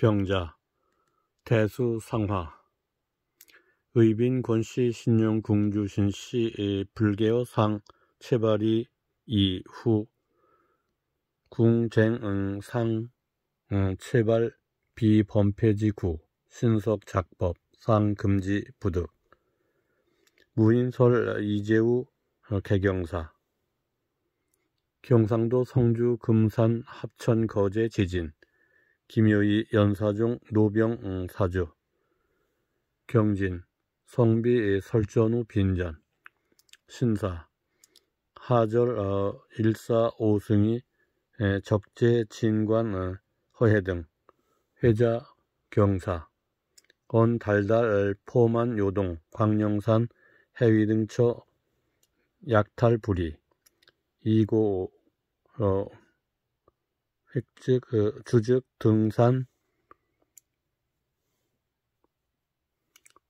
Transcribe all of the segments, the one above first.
병자, 대수상화, 의빈 권씨 신용 궁주신 씨의 불개어상 체발이 이후 궁쟁응상 어, 체발 비범폐지구 신석작법 상금지 부득 무인설 이재우 어, 개경사 경상도 성주 금산 합천 거제 지진 김효희 연사중 노병 음, 사주 경진 성비 설전후 빈전 신사 하절 어, 일사 오승이 에, 적재 진관 어, 허해 등 회자 경사 언 달달 어, 포만 요동 광령산 해위 등처 약탈 불이 이고 어, 백즉, 그, 주즉, 등산,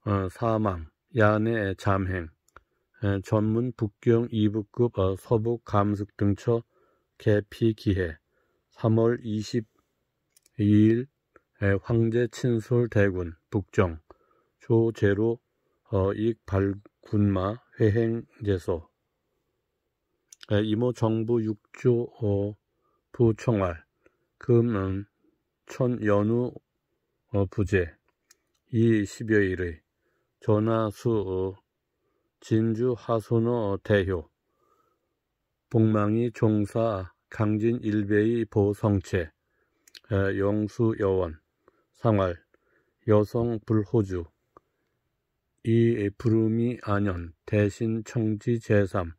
어, 사망, 야내 잠행, 에, 어, 전문 북경 2부급 어, 서북 감숙 등처 개피 기해 3월 22일 황제 친솔 대군 북정 조제로 어, 익 발군마 회행제소 에, 이모 정부 6조 어, 부총알 금은 천 연우 어, 부재 이 십여일의 전하수 어, 진주 하소노 대효 복망이 종사 강진 일배의 보성체 영수 여원 상활 여성 불호주 이 부름이 안연 대신 청지 제삼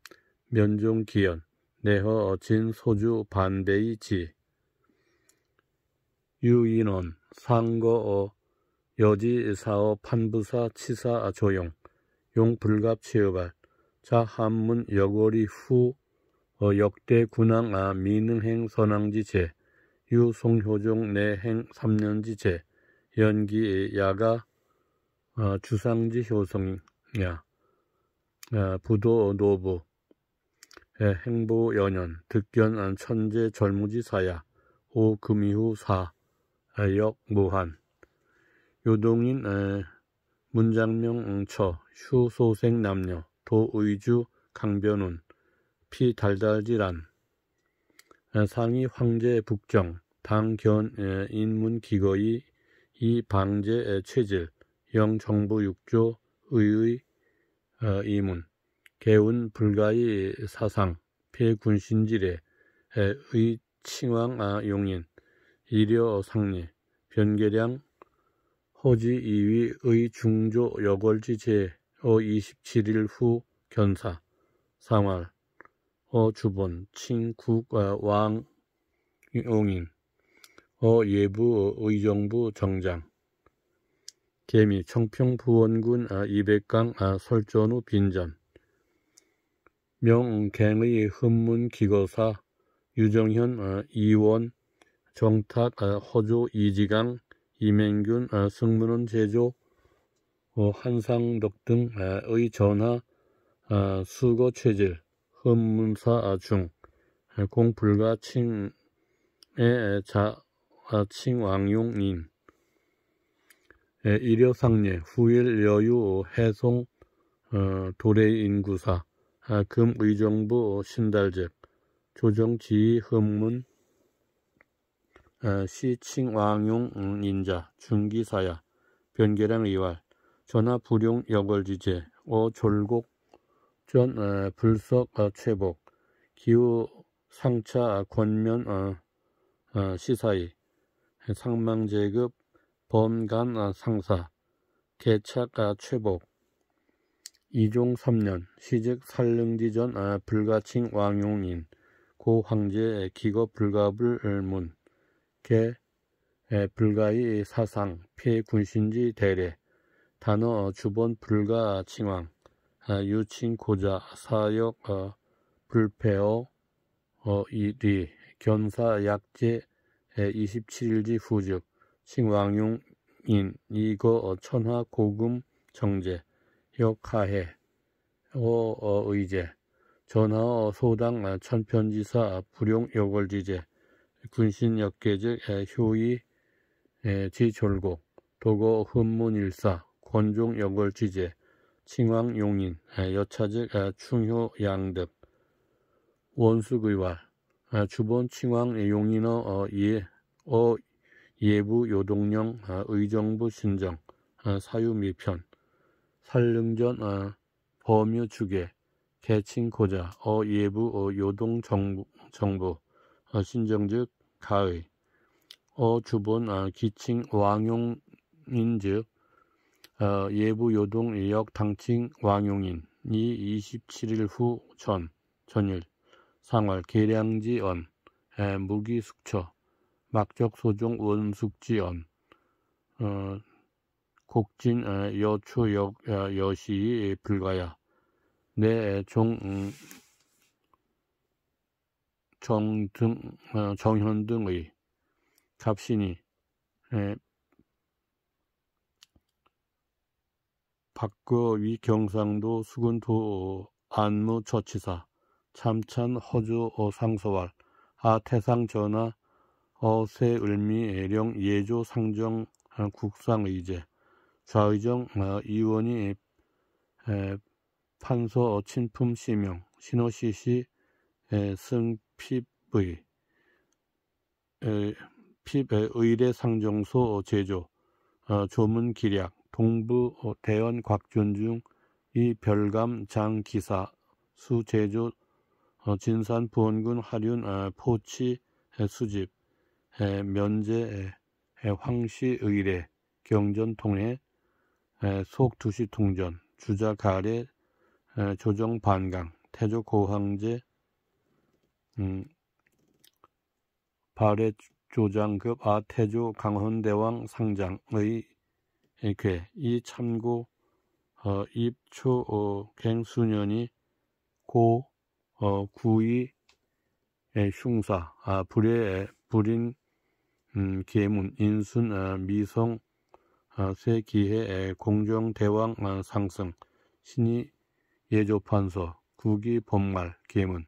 면종 기연 내허 진 소주 반대의 지 유인원, 상거어, 여지사어, 판부사, 치사, 아, 조용, 용불갑, 치여발, 자한문, 여거리, 후, 어, 역대, 군항, 아, 민흥행, 선왕지제, 유송효종, 내행, 삼년지제, 연기, 야가, 어, 주상지, 효성야, 아, 부도, 노부, 예, 행보 연연, 득견, 천재, 절무지, 사야, 오, 금이후, 사, 역무한 요동인 문장명 응처 음, 휴소생 남녀 도의주 강변운 피 달달지란 상이 황제 북정 당견 인문 기거이 이 방제 체질 영 정부 육조 의의 어, 이문 개운 불가의 사상 폐군신질의 의칭왕 아, 용인 이려상례, 변계량, 호지 2위의 중조 여골지 제어 27일 후 견사, 상활, 어 주본, 친국 어, 아, 왕, 용인, 어 예부 어, 의정부 정장, 개미 청평 부원군 아, 200강 아, 설전후 빈전, 명갱의 흠문 기거사, 유정현 아, 이원, 정탁, 아, 허조, 이지강, 이맹균, 아, 승문원 제조, 한상덕 어, 등의 아, 전하, 수거 체질, 헌문사 중, 공불가 칭의 자, 칭왕용인, 일여상례, 후일 여유 해송, 어, 도래인구사, 금의정부 신달잭, 조정지휘 헌문, 어, 시칭 왕용 인자 중기사야 변계량 이활 전하 불용 여걸지제 어 졸곡 전 어, 불석 어, 최복 기후 상차 권면 어, 어, 시사이 상망제급 범간 어, 상사 개착 어, 최복 이종 3년 시직 산릉지전 어, 불가칭 왕용인 고 황제 기거 불가불문 개, 예, 불가의 사상, 피 군신지 대례, 단어 어, 주본 불가 칭왕, 아, 유친 고자 사역 어, 불패어 어, 이리 견사 약제 27일지 예, 후즉 칭왕용인 이거 천하 고금 정제 역하해 어의제 전하 소당 아, 천편지사 불용 여걸지제 군신역계즉 예, 효의 예, 지졸곡 도거 흠문일사 권종여골지제 칭왕용인 예, 여차즉 충효양득 원수의와 주본 칭왕용인어 어, 예, 어 예부 요동령 어, 의정부 신정 어, 사유미편 살릉전 범유추계 개칭고자 어예부 요동정부 어, 신정즉 가의 어 주본 어, 기칭 왕용인즉 어, 예부 요동 의역 당칭 왕용인 이 27일 후 전 전일 상월 계량지언 무기숙처 막적소종 원숙지언 어, 곡진 어 여초역 어 여시 불가야 내종 음, 정등, 어, 정현 등의 갑신이 에, 예, 박거위 경상도 수군도 안무 처치사 참찬 허주 어, 상소왈 아태상 전하 어세 을미 애령 예조 상정 어, 국상의제 좌의정 이원이 판서 친품 시명 신호시시 승 핍의 에, 핍의 의례 상정소 제조 어, 조문 기략 동부 어, 대원 곽준중 이 별감 장 기사 수 제조 어, 진산 부원군 하륜 어, 포치 에, 수집 에, 면제 에, 에, 황시 의뢰 경전 통해 속 두시 통전 주자 가래 조정 반강 태조 고황제 음. 발해 조장급 아태조 강헌대왕 상장의 괴, 이 참고 어, 입초 어, 갱수년이 고 어, 구이 흉사 아, 불의 불인 음, 계문 인순 아, 미성 아, 세기해 의 공정대왕 아, 어, 상승 신이 예조판서 국이 법말 계문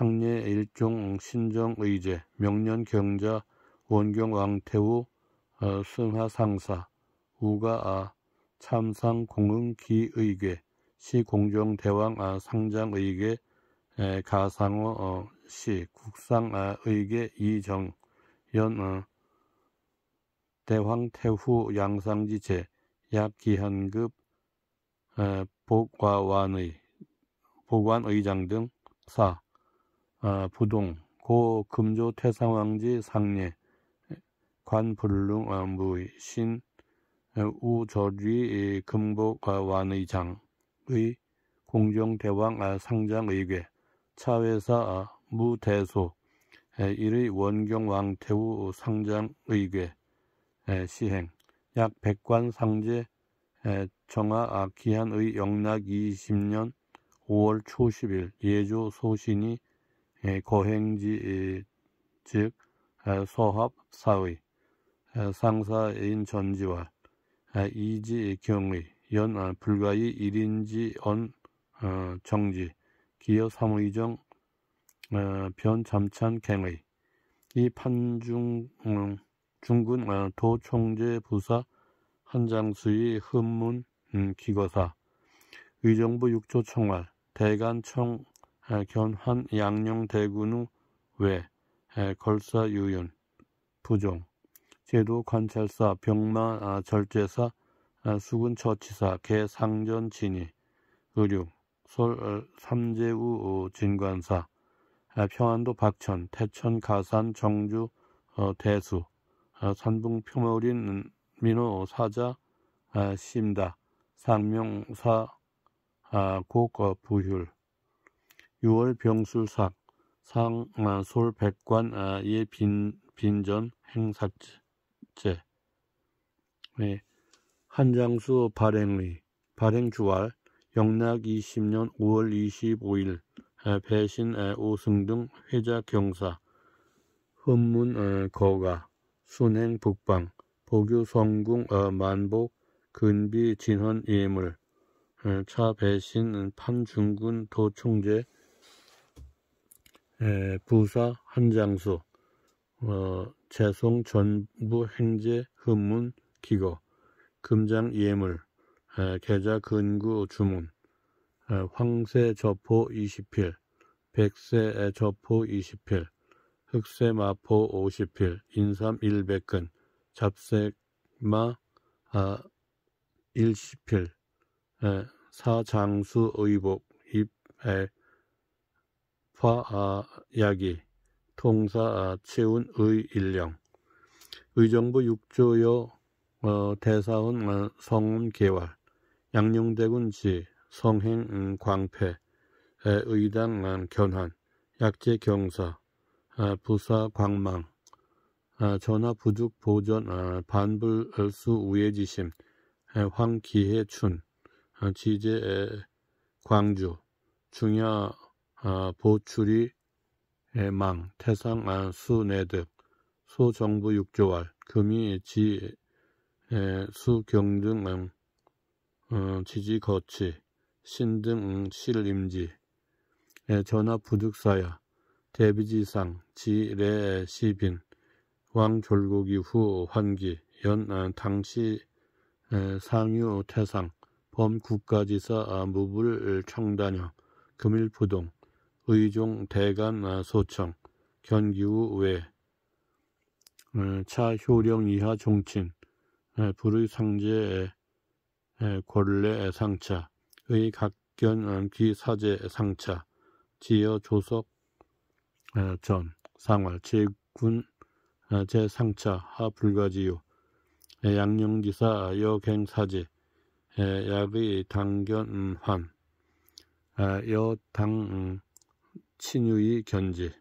상례 일종 신정의제 명년 경자 원경 왕태우 어, 승하 상사 우가아 참상 공흥 기의계 시 공정 대왕 아, 상장 의계 에, 가상호 어, 시 국상 아, 의계 이정 연 어, 대황 태후 양상지제 약기한급 에, 복과완의 복관의장등사 아, 부동, 고 금조 태상왕지 상례, 관불릉 어, 어, 아, 무신 우절위 금복 아, 완의장의 공정대왕 상장의궤 차회사 무대소 일의 원경 왕태우 상장의궤 시행 약 백관 상제 정하 아, 기한의 영락 20년 5월 초 10일 예조 소신이 고행지즉 예, 예, 소합 아, 사의 아, 상사인 전지와 아, 이지 경의 연 불가의 일인지 언 어, 정지 기여 무의정변 어, 잠찬 갱의 이 판중 음, 중군 어, 도총재 부사 한장수의 흠문 음, 기거사 의정부 육조 청활 대간 청 견환 양령대군후외 걸사 유연 부종 제도 관찰사 병마 아, 절제사 아, 수군 처치사 개상전 진위 의류솔 어, 삼재우 어, 진관사 평안도 박천 태천 가산 정주 어, 대수 산붕 표머린 민호 사자 심다 상명사 곡 아, 부휼 6월 병술상 상솔 백관의 아, 예, 빈, 빈전 행사제 네. 한장수 발행리 발행주알 영락 20년 5월 25일 배신 아, 오승 등 회자 경사 헌문 어, 거가 순행 북방 보교 성궁 어, 만복 근비 진헌 예물 어, 차 배신 음, 판중군 도총재 에, 예, 부사 한장수 어, 재송 전부 행제 흠문 기거 금장 예물 예, 예, 에, 계좌 근구 주문 에, 황세 저포 20필 백세 저포 20필 흑세 마포 50필 인삼 100근 잡색마 아, 10필 사장수 의복 입에 화약이통사 채운의 일령 의정부 육조여 어, 대사원 어, 성운 개활 양룡대군지 성행 음, 광패 에, 의당 음, 견환 약재 경사 아, 부사 광망 아, 전화부족 보전 아, 반불 얼수 우예지심 황기해춘 아, 지제 광주 중야 아, 보출이 애망, 태상 안수 내득, 소정부 육조알, 금이 지, 에, 수 경등 음, 어, 지지 거치, 신등 음, 실임지, 에, 전하 부득사야, 대비지상, 지레 시빈, 왕졸국 이후 환기, 연 아, 당시 에, 상유 태상, 범국가지사 아, 무불 청단형 금일부동, 의종 대간 아, 소청 견기우 외 어, 차효령 이하 종친 불의 상제 권례 상차의 각견 기사제 음, 상차 지여 조석 전 상활 제군 아, 제상차 하불가지요 양령지사 여갱사제 약의 당견환 음, 아, 여당 음, 친유의 견지